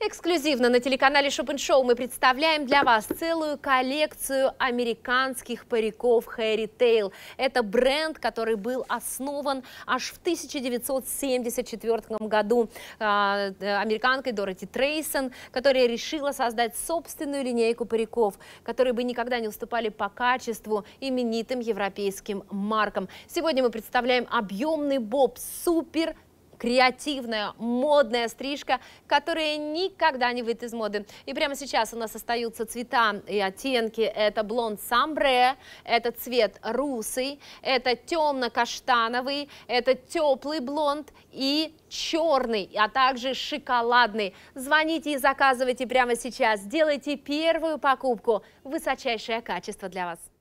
Эксклюзивно на телеканале Шопен Шоу мы представляем для вас целую коллекцию американских париков Хэри Тейл. Это бренд, который был основан аж в 1974 году а, э, американкой Дороти Трейсон, которая решила создать собственную линейку париков, которые бы никогда не уступали по качеству именитым европейским маркам. Сегодня мы представляем объемный боб супер креативная, модная стрижка, которая никогда не выйдет из моды. И прямо сейчас у нас остаются цвета и оттенки. Это блонд самбре, это цвет русый, это темно-каштановый, это теплый блонд и черный, а также шоколадный. Звоните и заказывайте прямо сейчас. Делайте первую покупку. Высочайшее качество для вас.